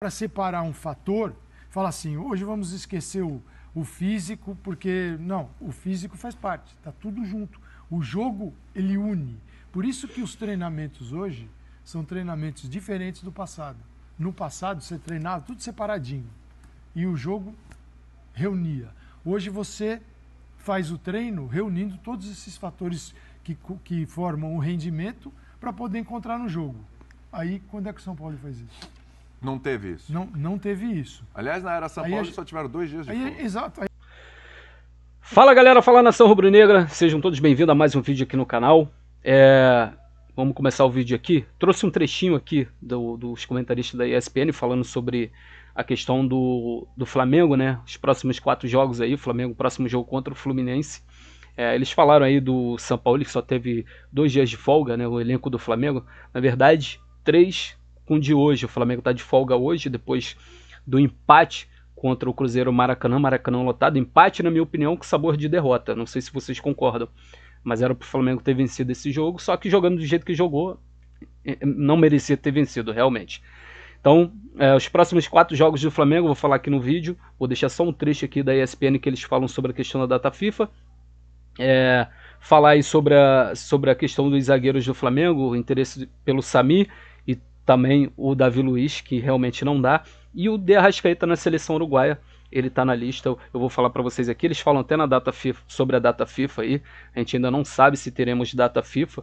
para separar um fator, fala assim, hoje vamos esquecer o, o físico, porque não, o físico faz parte, está tudo junto. O jogo, ele une. Por isso que os treinamentos hoje são treinamentos diferentes do passado. No passado, você treinava tudo separadinho e o jogo reunia. Hoje você faz o treino reunindo todos esses fatores que, que formam o rendimento para poder encontrar no jogo. Aí, quando é que o São Paulo faz isso? Não teve isso. Não, não teve isso. Aliás, na era São aí Paulo só tiveram dois dias de aí, folga. Exato. Aí... Fala galera, fala nação rubro-negra, sejam todos bem-vindos a mais um vídeo aqui no canal. É... Vamos começar o vídeo aqui. Trouxe um trechinho aqui do, dos comentaristas da ESPN falando sobre a questão do, do Flamengo, né? Os próximos quatro jogos aí, o Flamengo, próximo jogo contra o Fluminense. É, eles falaram aí do São Paulo que só teve dois dias de folga, né? O elenco do Flamengo. Na verdade, três com o de hoje. O Flamengo está de folga hoje, depois do empate contra o Cruzeiro Maracanã, Maracanã lotado. Empate, na minha opinião, com sabor de derrota. Não sei se vocês concordam. Mas era para o Flamengo ter vencido esse jogo, só que jogando do jeito que jogou, é, é, não merecia ter vencido, realmente. Então, é, os próximos quatro jogos do Flamengo, vou falar aqui no vídeo, vou deixar só um trecho aqui da ESPN que eles falam sobre a questão da data FIFA. É, falar aí sobre a, sobre a questão dos zagueiros do Flamengo, o interesse pelo Sami também o Davi Luiz, que realmente não dá, e o De Arrascaeta na seleção uruguaia, ele está na lista, eu vou falar para vocês aqui, eles falam até na data FIFA, sobre a data FIFA aí, a gente ainda não sabe se teremos data FIFA,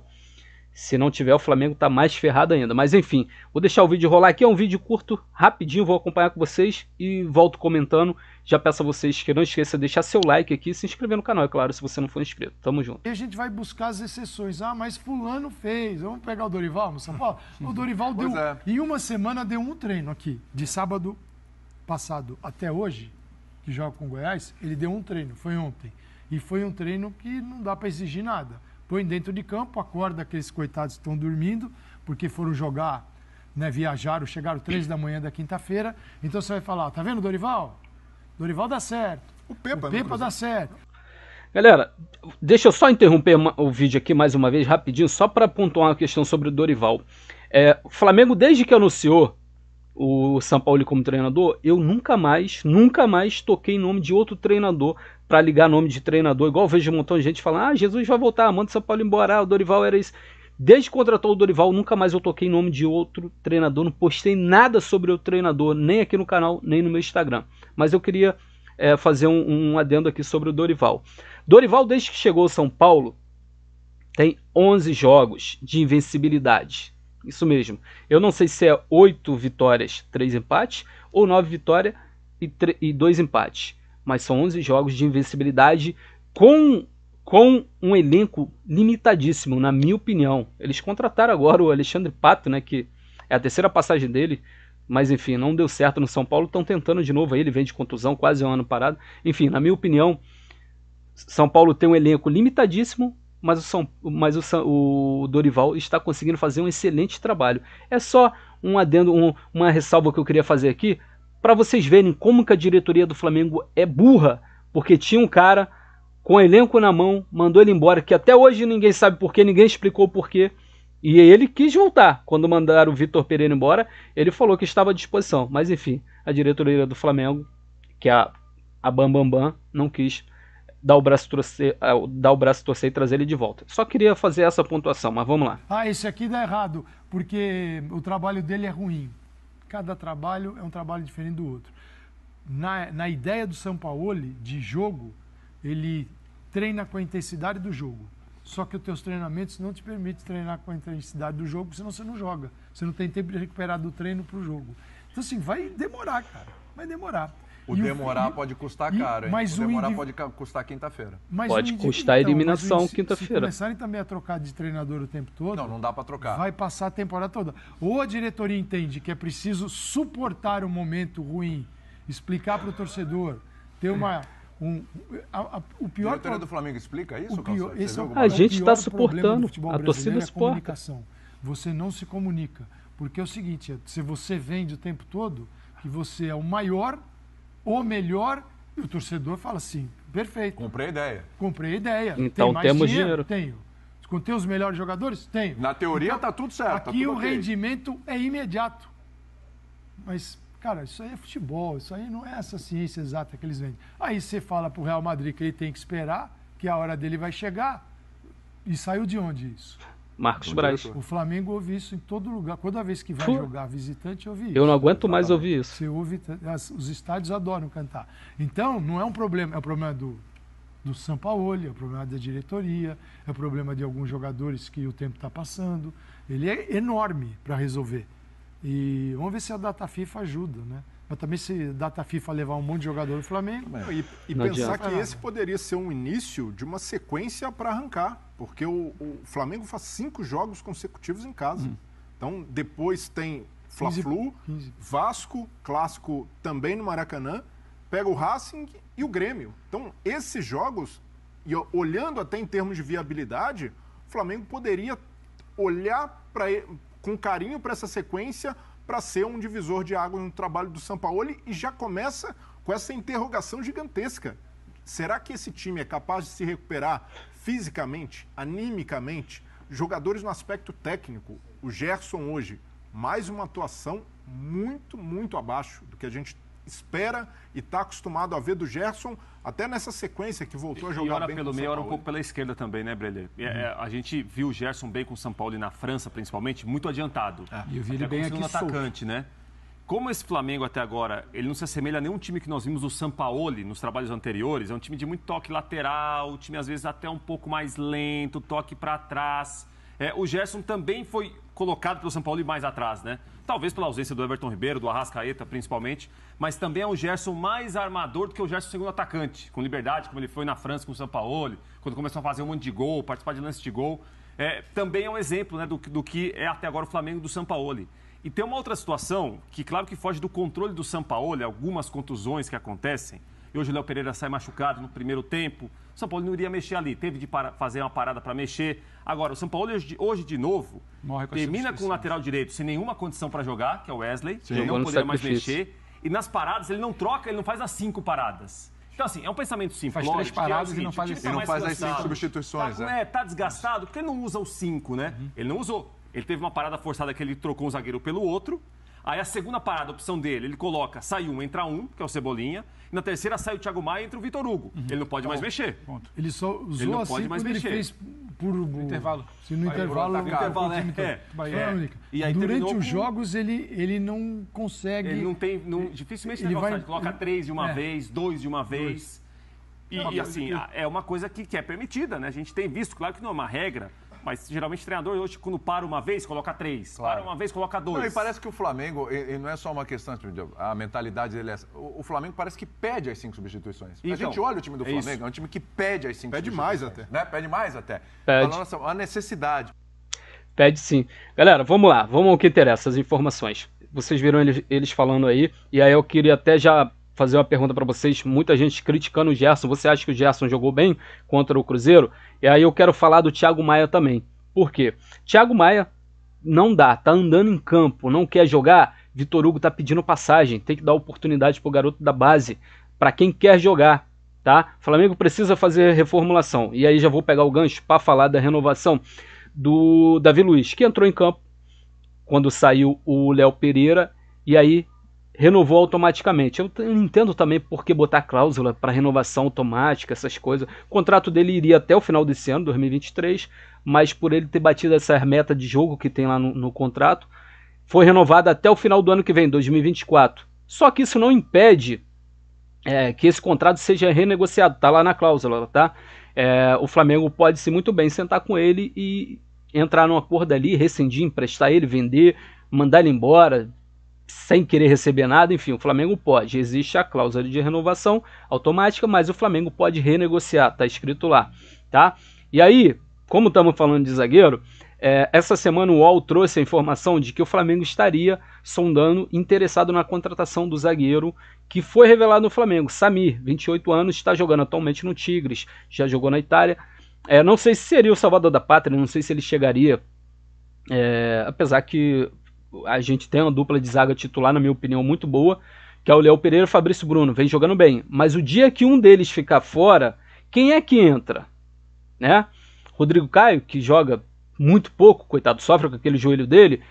se não tiver, o Flamengo está mais ferrado ainda. Mas enfim, vou deixar o vídeo rolar aqui. É um vídeo curto, rapidinho, vou acompanhar com vocês e volto comentando. Já peço a vocês que não esqueça de deixar seu like aqui e se inscrever no canal, é claro, se você não for inscrito. Tamo junto. E a gente vai buscar as exceções. Ah, mas fulano fez. Vamos pegar o Dorival, moça Paulo? O Dorival deu, é. em uma semana, deu um treino aqui. De sábado passado até hoje, que joga com o Goiás, ele deu um treino. Foi ontem. E foi um treino que não dá para exigir nada põe dentro de campo, acorda aqueles coitados que estão dormindo, porque foram jogar, né, viajaram, chegaram três da manhã da quinta-feira. Então você vai falar, tá vendo, Dorival? Dorival dá certo. O Pepa, o né, Pepa dá certo. Galera, deixa eu só interromper o vídeo aqui mais uma vez, rapidinho, só para pontuar uma questão sobre o Dorival. É, o Flamengo, desde que anunciou o São Paulo como treinador, eu nunca mais, nunca mais toquei em nome de outro treinador para ligar nome de treinador. Igual eu vejo um montão de gente falando: ah, Jesus vai voltar, manda o São Paulo embora, ah, o Dorival era isso. Desde que contratou o Dorival, nunca mais eu toquei em nome de outro treinador, não postei nada sobre o treinador, nem aqui no canal, nem no meu Instagram. Mas eu queria é, fazer um, um adendo aqui sobre o Dorival. Dorival, desde que chegou ao São Paulo, tem 11 jogos de invencibilidade. Isso mesmo. Eu não sei se é 8 vitórias, 3 empates, ou 9 vitórias e, 3, e 2 empates. Mas são 11 jogos de invencibilidade com, com um elenco limitadíssimo, na minha opinião. Eles contrataram agora o Alexandre Pato, né, que é a terceira passagem dele. Mas enfim, não deu certo no São Paulo. Estão tentando de novo aí. Ele vem de contusão, quase um ano parado. Enfim, na minha opinião, São Paulo tem um elenco limitadíssimo mas, o, São, mas o, o Dorival está conseguindo fazer um excelente trabalho. É só um adendo, um, uma ressalva que eu queria fazer aqui, para vocês verem como que a diretoria do Flamengo é burra, porque tinha um cara com o elenco na mão, mandou ele embora, que até hoje ninguém sabe porquê, ninguém explicou porquê, e ele quis voltar. Quando mandaram o Vitor Pereira embora, ele falou que estava à disposição. Mas enfim, a diretoria do Flamengo, que é a, a Bambambam, Bam Bam, não quis dar o braço torcer, ah, dar o braço torcer e trazer ele de volta. Só queria fazer essa pontuação, mas vamos lá. Ah, esse aqui dá errado, porque o trabalho dele é ruim. Cada trabalho é um trabalho diferente do outro. Na, na ideia do São Paulo de jogo, ele treina com a intensidade do jogo. Só que os teus treinamentos não te permitem treinar com a intensidade do jogo, senão você não joga. Você não tem tempo de recuperar do treino para o jogo. Então, assim, vai demorar, cara. Vai demorar. O e demorar o, pode custar caro, hein? o demorar indiv... pode custar quinta-feira. Pode indiv... custar então, eliminação quinta-feira. Se começarem também a trocar de treinador o tempo todo... Não, não dá para trocar. Vai passar a temporada toda. Ou a diretoria entende que é preciso suportar um momento ruim, explicar para o torcedor, ter uma... Um, a, a, o pior a diretoria do Flamengo explica isso? Pior, esse é o, a gente está suportando. A torcida é comunicação. Você não se comunica. Porque é o seguinte, é, se você vende o tempo todo, que você é o maior o melhor. E o torcedor fala assim: perfeito. Comprei a ideia. Comprei a ideia. Então Tem temos dinheiro? dinheiro? Tenho. Contei os melhores jogadores? Tenho. Na teoria então, tá tudo certo. Tá aqui tá tudo o okay. rendimento é imediato. Mas, cara, isso aí é futebol, isso aí não é essa ciência exata que eles vendem. Aí você fala para o Real Madrid que ele tem que esperar, que a hora dele vai chegar. E saiu de onde isso? Marcos Bom Braz. Diretor. O Flamengo ouve isso em todo lugar. Toda vez que vai jogar visitante, ouve isso. Eu não aguento mais ouvir isso. Você ouve, os estádios adoram cantar. Então, não é um problema, é um problema do, do Sampaoli, é um problema da diretoria, é um problema de alguns jogadores que o tempo está passando. Ele é enorme para resolver. E vamos ver se a data FIFA ajuda, né? Mas também se data FIFA levar um monte de jogador do Flamengo. Não, e, e não pensar adianta. que é. esse poderia ser um início de uma sequência para arrancar. Porque o, o, Flamengo faz cinco jogos consecutivos em casa. Hum. Então, depois tem Fla-Flu, Vasco, clássico também no Maracanã, pega o Racing e o Grêmio. Então, esses jogos, e olhando até em termos de viabilidade, o Flamengo poderia olhar para com carinho para essa sequência para ser um divisor de água no trabalho do Sampaoli e já começa com essa interrogação gigantesca. Será que esse time é capaz de se recuperar fisicamente, animicamente? Jogadores no aspecto técnico. O Gerson hoje, mais uma atuação muito, muito abaixo do que a gente espera e está acostumado a ver do Gerson, até nessa sequência que voltou e, a jogar e ora bem pelo meio, ora um pouco pela esquerda também, né, Breler? É, é, uhum. É, a gente viu o Gerson bem com o São Paulo e na França, principalmente, muito adiantado. É. E eu vi ele bem aqui atacante, né? Como esse Flamengo até agora, ele não se assemelha a nenhum time que nós vimos o Sampaoli nos trabalhos anteriores, é um time de muito toque lateral, o time às vezes até um pouco mais lento, toque para trás. É, o Gerson também foi colocado pelo São Paulo e mais atrás, né? Talvez pela ausência do Everton Ribeiro, do Arrascaeta principalmente, mas também é um Gerson mais armador do que o Gerson segundo atacante, com liberdade, como ele foi na França com o São Paulo, quando começou a fazer um monte de gol, participar de lance de gol. É, também é um exemplo né, do, do que é até agora o Flamengo do São Paulo. E tem uma outra situação que, claro que foge do controle do São Paulo, algumas contusões que acontecem, e hoje o Léo Pereira sai machucado no primeiro tempo. O São Paulo não iria mexer ali, teve de para, fazer uma parada para mexer. Agora, o São Paulo hoje, hoje de novo Morre com termina com o lateral direito sem nenhuma condição para jogar, que é o Wesley, Sim. ele não poderia mais mexer. E nas paradas ele não troca, ele não faz as cinco paradas. Então, assim, é um pensamento simples. Faz três paradas é e não faz, tá não faz as cinco substituições. Tá, né? é. tá desgastado, porque não usa os cinco, né? Uhum. Ele não usou. Ele teve uma parada forçada que ele trocou um zagueiro pelo outro, Aí a segunda parada, a opção dele, ele coloca, sai um, entra um, que é o Cebolinha. E na terceira sai o Thiago Maia e entra o Vitor Hugo. Uhum. Ele não pode Bom, mais mexer. Ponto. Ele só usou ele não assim pode mais mexer. ele fez por no intervalo. Se no intervalo, no intervalo é, é, é. E aí durante os com... jogos ele, ele não consegue. Ele não tem, não, dificilmente ele vai, coloca ele... três de uma é. vez, dois de uma vez. Dois. E, e assim, eu... é uma coisa que, que é permitida, né? A gente tem visto, claro que não é uma regra, mas geralmente o treinador hoje, quando para uma vez, coloca três. Claro. Para uma vez, coloca dois. Não, e parece que o Flamengo, e, e não é só uma questão, tipo, a mentalidade dele é essa. O, o Flamengo parece que pede as cinco substituições. Então, a gente olha o time do é Flamengo, isso. é um time que pede as cinco pede substituições. Pede mais até. Né? Pede mais até. Pede. a necessidade. Pede sim. Galera, vamos lá, vamos ao que interessa, as informações. Vocês viram eles, eles falando aí, e aí eu queria até já fazer uma pergunta para vocês. Muita gente criticando o Gerson. Você acha que o Gerson jogou bem contra o Cruzeiro? E aí eu quero falar do Thiago Maia também. Por quê? Thiago Maia não dá, tá andando em campo, não quer jogar. Vitor Hugo tá pedindo passagem, tem que dar oportunidade pro garoto da base, para quem quer jogar, tá? Flamengo precisa fazer reformulação. E aí já vou pegar o gancho para falar da renovação do Davi Luiz, que entrou em campo quando saiu o Léo Pereira e aí renovou automaticamente. Eu não entendo também por que botar cláusula para renovação automática, essas coisas. O contrato dele iria até o final desse ano, 2023, mas por ele ter batido essa meta de jogo que tem lá no, no contrato, foi renovado até o final do ano que vem, 2024. Só que isso não impede é, que esse contrato seja renegociado, Está lá na cláusula, tá? É, o Flamengo pode se muito bem sentar com ele e entrar num acordo ali, rescindir, emprestar ele, vender, mandar ele embora, sem querer receber nada, enfim, o Flamengo pode. Existe a cláusula de renovação automática, mas o Flamengo pode renegociar, tá escrito lá, tá? E aí, como estamos falando de zagueiro, é, essa semana o UOL trouxe a informação de que o Flamengo estaria sondando interessado na contratação do zagueiro que foi revelado no Flamengo. Samir, 28 anos, está jogando atualmente no Tigres, já jogou na Itália. É, não sei se seria o Salvador da Pátria, não sei se ele chegaria é, apesar que a gente tem uma dupla de zaga titular, na minha opinião, muito boa, que é o Léo Pereira e o Fabrício Bruno, vem jogando bem. Mas o dia que um deles ficar fora, quem é que entra? Né? Rodrigo Caio, que joga muito pouco, coitado, sofre com aquele joelho dele,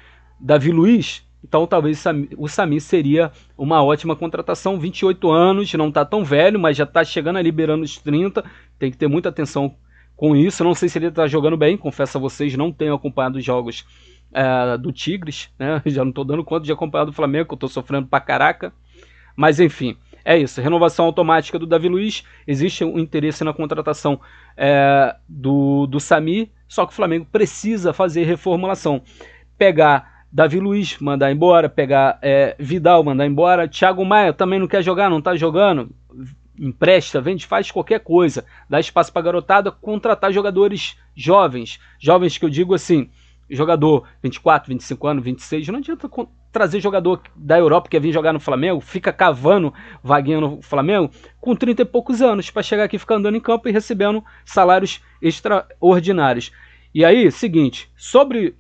Davi Luiz, então talvez o Sami seria uma ótima contratação, 28 anos, não está tão velho, mas já está chegando a liberando os 30, tem que ter muita atenção com isso, não sei se ele está jogando bem, confesso a vocês, não tenho acompanhado os jogos ah, do Tigres, né? Já não estou dando conta de acompanhar do Flamengo, que eu tô sofrendo pra caraca. Mas enfim, é isso. Renovação automática do Davi Luiz. Existe um interesse na contratação é, do, do Sami, só que o Flamengo precisa fazer reformulação. Pegar Davi Luiz mandar embora, pegar é, Vidal mandar embora, Thiago Maia também não quer jogar, não está jogando, empresta, vende, faz qualquer coisa, dá espaço para garotada, contratar jogadores jovens, jovens que eu digo assim, jogador 24, 25 anos, 26, não adianta trazer jogador da Europa que vem vir jogar no Flamengo, fica cavando vaguinha no Flamengo com 30 e poucos anos para chegar aqui ficar andando em campo e recebendo salários extraordinários. E aí, seguinte, sobre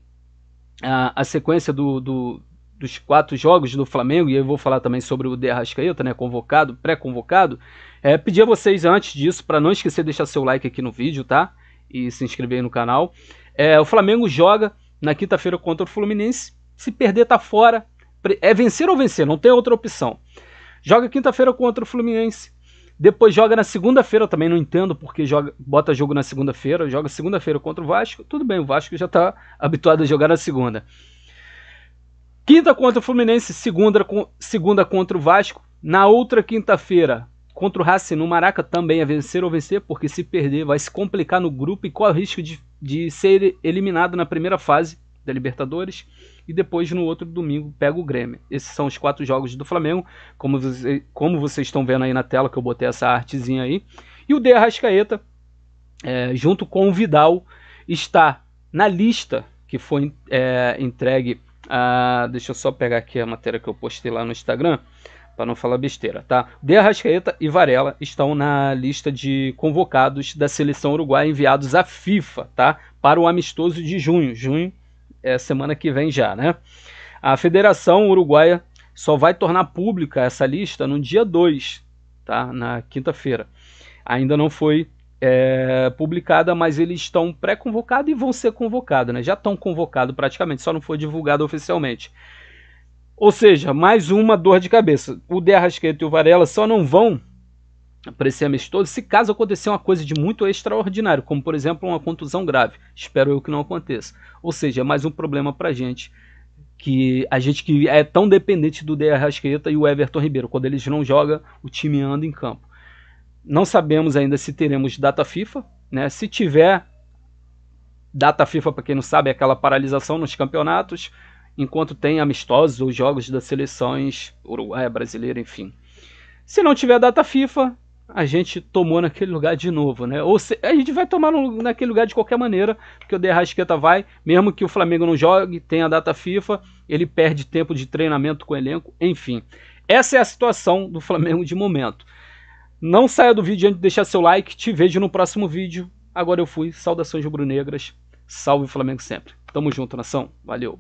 a, a sequência do, do, dos quatro jogos do Flamengo, e eu vou falar também sobre o Derrascaeta, né, convocado, pré-convocado, é, pedir a vocês antes disso, para não esquecer de deixar seu like aqui no vídeo, tá? E se inscrever no canal. É, o Flamengo joga na quinta-feira contra o Fluminense. Se perder, tá fora. É vencer ou vencer, não tem outra opção. Joga quinta-feira contra o Fluminense. Depois joga na segunda-feira, também não entendo porque joga, bota jogo na segunda-feira, joga segunda-feira contra o Vasco. Tudo bem, o Vasco já está habituado a jogar na segunda. Quinta contra o Fluminense, segunda, segunda contra o Vasco. Na outra quinta-feira, contra o Racing no Maraca, também é vencer ou vencer, porque se perder vai se complicar no grupo e qual é o risco de de ser eliminado na primeira fase da Libertadores e depois no outro domingo pega o Grêmio. Esses são os quatro jogos do Flamengo, como, você, como vocês estão vendo aí na tela, que eu botei essa artezinha aí. E o De Arrascaeta, é, junto com o Vidal, está na lista que foi é, entregue a. Deixa eu só pegar aqui a matéria que eu postei lá no Instagram para não falar besteira, tá? De Arrascaeta e Varela estão na lista de convocados da seleção uruguaia enviados à FIFA, tá? Para o amistoso de junho. Junho é semana que vem já, né? A Federação Uruguaia só vai tornar pública essa lista no dia 2, tá? Na quinta-feira. Ainda não foi é, publicada, mas eles estão pré-convocados e vão ser convocados, né? Já estão convocados praticamente, só não foi divulgado oficialmente. Ou seja, mais uma dor de cabeça. O De Arrasqueta e o Varela só não vão para esse amistoso se caso acontecer uma coisa de muito extraordinário, como por exemplo uma contusão grave. Espero eu que não aconteça. Ou seja, é mais um problema para a gente. Que a gente que é tão dependente do De Arrasqueta e o Everton Ribeiro. Quando eles não jogam, o time anda em campo. Não sabemos ainda se teremos data FIFA. Né? Se tiver data FIFA, para quem não sabe, é aquela paralisação nos campeonatos enquanto tem amistosos ou jogos das seleções uruguaia, brasileira, enfim. Se não tiver data FIFA, a gente tomou naquele lugar de novo, né? Ou se, a gente vai tomar no, naquele lugar de qualquer maneira, porque o Derrasqueta vai, mesmo que o Flamengo não jogue, tenha data FIFA, ele perde tempo de treinamento com o elenco, enfim. Essa é a situação do Flamengo de momento. Não saia do vídeo antes de deixar seu like, te vejo no próximo vídeo. Agora eu fui, saudações rubro-negras, salve o Flamengo sempre. Tamo junto, nação, valeu!